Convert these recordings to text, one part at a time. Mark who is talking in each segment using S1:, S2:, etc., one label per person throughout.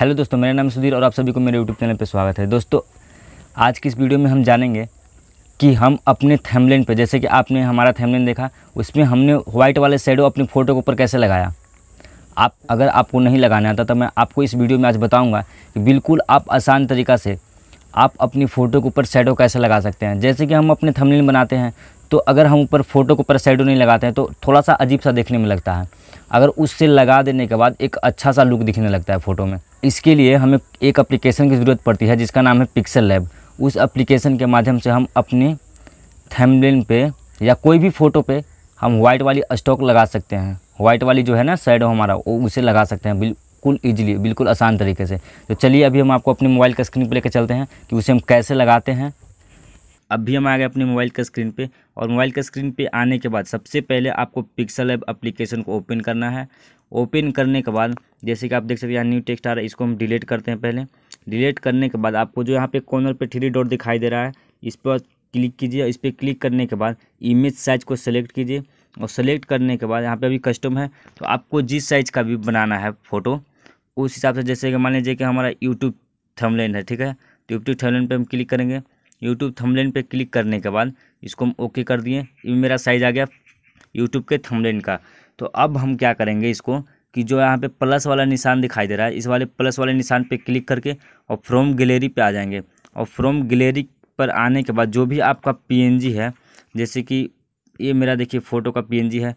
S1: hello दोस्तों मेरा नाम सुधीर और आप सभी को मेरे यूट्यूब चैनल पर स्वागत है दोस्तों आज की इस वीडियो में हम जानेंगे कि हम अपने थैमलेन पर जैसे कि आपने हमारा थैमलेन देखा उसमें हमने व्हाइट वाले शेडो अपनी फ़ोटो के ऊपर कैसे लगाया आप अगर आपको नहीं लगाना आता तो मैं आपको इस वीडियो में आज बताऊँगा कि बिल्कुल आप आसान तरीका से आप अपनी फ़ोटो के ऊपर शेडो कैसे लगा सकते हैं जैसे कि हम अपने थमलिन बनाते हैं तो अगर हम ऊपर फ़ोटो के ऊपर शेडो नहीं लगाते हैं तो थोड़ा सा अजीब सा देखने में लगता है अगर उससे लगा देने के बाद एक अच्छा सा लुक दिखने लगता है फ़ोटो में इसके लिए हमें एक एप्लीकेशन की ज़रूरत पड़ती है जिसका नाम है पिक्सल लैब उस एप्लीकेशन के माध्यम से हम अपने थैमलिन पे या कोई भी फ़ोटो पे हम वाइट वाली स्टॉक लगा सकते हैं वाइट वाली जो है ना साइड हमारा वो उसे लगा सकते हैं बिल्कुल ईजिली बिल्कुल आसान तरीके से तो चलिए अभी हम आपको अपने मोबाइल का स्क्रीन पर लेकर चलते हैं कि उसे हम कैसे लगाते हैं अब भी हम आ गए अपने मोबाइल का स्क्रीन पे और मोबाइल का स्क्रीन पे आने के बाद सबसे पहले आपको पिक्सल ऐप एप्लीकेशन को ओपन करना है ओपन करने के बाद जैसे कि आप देख सकते हैं यहाँ न्यू टेक्स्ट आ रहा है इसको हम डिलीट करते हैं पहले डिलीट करने के बाद आपको जो यहाँ पे कॉर्नर पे थ्री डॉट दिखाई दे रहा है इस पर क्लिक कीजिए इस पर क्लिक करने के बाद इमेज साइज को सेलेक्ट कीजिए और सेलेक्ट करने के बाद यहाँ पर अभी कस्टम है तो आपको जिस साइज़ का भी बनाना है फ़ोटो उस हिसाब से जैसे कि मान लीजिए कि हमारा यूट्यूब थमलेन है ठीक है तो यूट्यूब थमलेन पर हम क्लिक करेंगे यूट्यूब थमलेन पे क्लिक करने के बाद इसको हम ओके कर दिए ये मेरा साइज आ गया यूट्यूब के थमलेन का तो अब हम क्या करेंगे इसको कि जो यहाँ पे प्लस वाला निशान दिखाई दे रहा है इस वाले प्लस वाले निशान पे क्लिक करके और फ्रॉम गैलरी पे आ जाएंगे और फ्रॉम गैलरी पर आने के बाद जो भी आपका पीएनजी है जैसे कि ये मेरा देखिए फ़ोटो का पीएनजी है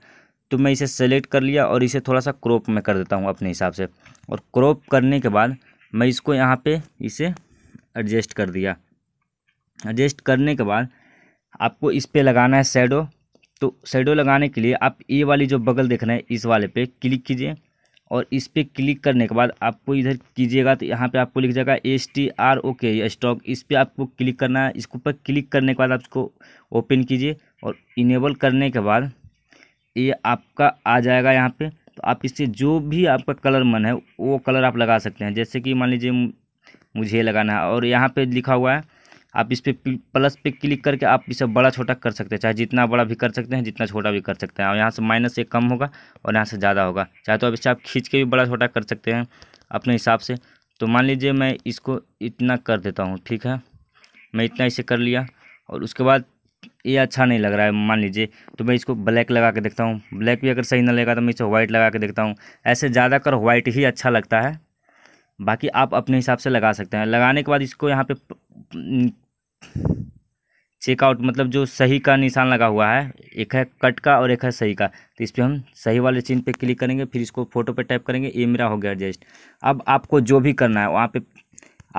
S1: तो मैं इसे सेलेक्ट कर लिया और इसे थोड़ा सा क्रॉप में कर देता हूँ अपने हिसाब से और क्रॉप करने के बाद मैं इसको यहाँ पे इसे एडजस्ट कर दिया एडजस्ट करने के बाद आपको इस पर लगाना है शेडो तो शेडो लगाने के लिए आप ये वाली जो बगल देख रहे हैं इस वाले पे क्लिक कीजिए और इस पर क्लिक करने के बाद आपको इधर कीजिएगा तो यहाँ पे आपको लिख जाएगा एस टी आर ओ के स्टॉक इस पर आपको क्लिक करना है इसके ऊपर क्लिक करने के बाद आप इसको ओपन कीजिए और इनेबल करने के बाद ये आपका आ जाएगा यहाँ पे तो आप इससे जो भी आपका कलर मन है वो कलर आप लगा सकते हैं जैसे कि मान लीजिए मुझे लगाना है और यहाँ पर लिखा हुआ है आप इस पर प्लस पे क्लिक करके आप इसे बड़ा छोटा कर सकते हैं चाहे जितना बड़ा भी कर सकते हैं जितना छोटा भी कर सकते हैं और यहाँ से माइनस ये कम होगा और यहाँ से ज़्यादा होगा चाहे तो आप इसे आप खींच के भी बड़ा छोटा कर सकते हैं अपने हिसाब से तो मान लीजिए मैं इसको इतना कर देता हूँ ठीक है मैं इतना इसे कर लिया और उसके बाद ये अच्छा नहीं लग रहा है मान लीजिए तो मैं इसको ब्लैक लगा के देखता हूँ ब्लैक भी अगर सही ना लगेगा तो मैं इसे व्हाइट लगा के देखता हूँ ऐसे ज़्यादा कर व्हाइट ही अच्छा लगता है बाकी आप अपने हिसाब से लगा सकते हैं लगाने के बाद इसको यहाँ पे चेकआउट मतलब जो सही का निशान लगा हुआ है एक है कट का और एक है सही का तो इस पर हम सही वाले चिन्ह पे क्लिक करेंगे फिर इसको फोटो पे टाइप करेंगे ये मेरा हो गया एडजस्ट अब आपको जो भी करना है वहाँ पे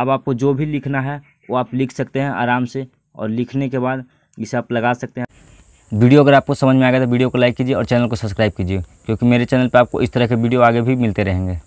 S1: अब आपको जो भी लिखना है वो आप लिख सकते हैं आराम से और लिखने के बाद इसे आप लगा सकते हैं वीडियो अगर आपको समझ में आ गया तो वीडियो को लाइक कीजिए और चैनल को सब्सक्राइब कीजिए क्योंकि मेरे चैनल पर आपको इस तरह के वीडियो आगे भी मिलते रहेंगे